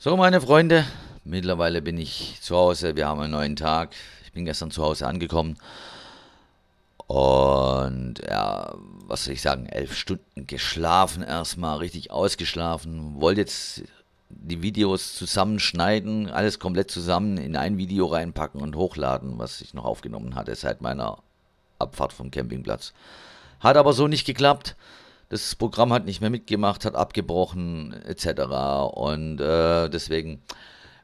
So, meine Freunde, mittlerweile bin ich zu Hause. Wir haben einen neuen Tag. Ich bin gestern zu Hause angekommen. Und ja, was soll ich sagen? Elf Stunden geschlafen erstmal, richtig ausgeschlafen. Wollte jetzt die Videos zusammenschneiden, alles komplett zusammen in ein Video reinpacken und hochladen, was ich noch aufgenommen hatte seit meiner Abfahrt vom Campingplatz. Hat aber so nicht geklappt das Programm hat nicht mehr mitgemacht, hat abgebrochen etc. Und äh, deswegen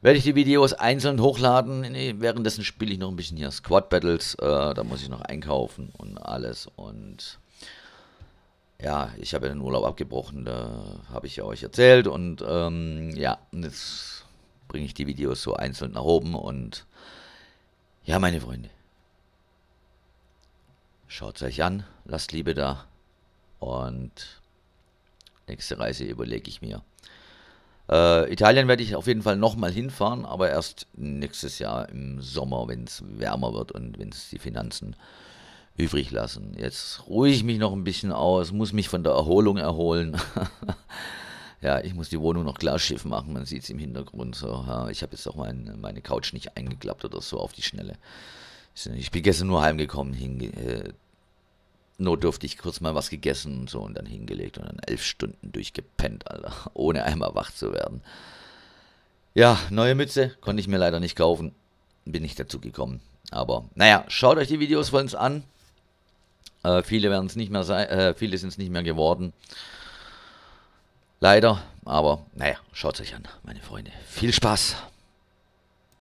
werde ich die Videos einzeln hochladen. Nee, währenddessen spiele ich noch ein bisschen hier Squad Battles. Äh, da muss ich noch einkaufen und alles. Und ja, ich habe ja den Urlaub abgebrochen, da habe ich ja euch erzählt. Und ähm, ja, jetzt bringe ich die Videos so einzeln nach oben. Und ja, meine Freunde, schaut es euch an, lasst Liebe da. Und nächste Reise überlege ich mir. Äh, Italien werde ich auf jeden Fall nochmal hinfahren, aber erst nächstes Jahr im Sommer, wenn es wärmer wird und wenn es die Finanzen übrig lassen. Jetzt ruhe ich mich noch ein bisschen aus, muss mich von der Erholung erholen. ja, ich muss die Wohnung noch glasschiff machen, man sieht es im Hintergrund so. Ja, ich habe jetzt auch mein, meine Couch nicht eingeklappt oder so auf die Schnelle. Ich bin gestern nur heimgekommen, hinge, äh, notdürftig kurz mal was gegessen und so und dann hingelegt und dann elf Stunden durchgepennt, Alter, ohne einmal wach zu werden. Ja, neue Mütze konnte ich mir leider nicht kaufen, bin nicht dazu gekommen. Aber naja, schaut euch die Videos von uns an. Äh, viele werden es nicht mehr sein, äh, viele sind es nicht mehr geworden. Leider, aber naja, schaut es euch an, meine Freunde. Viel Spaß!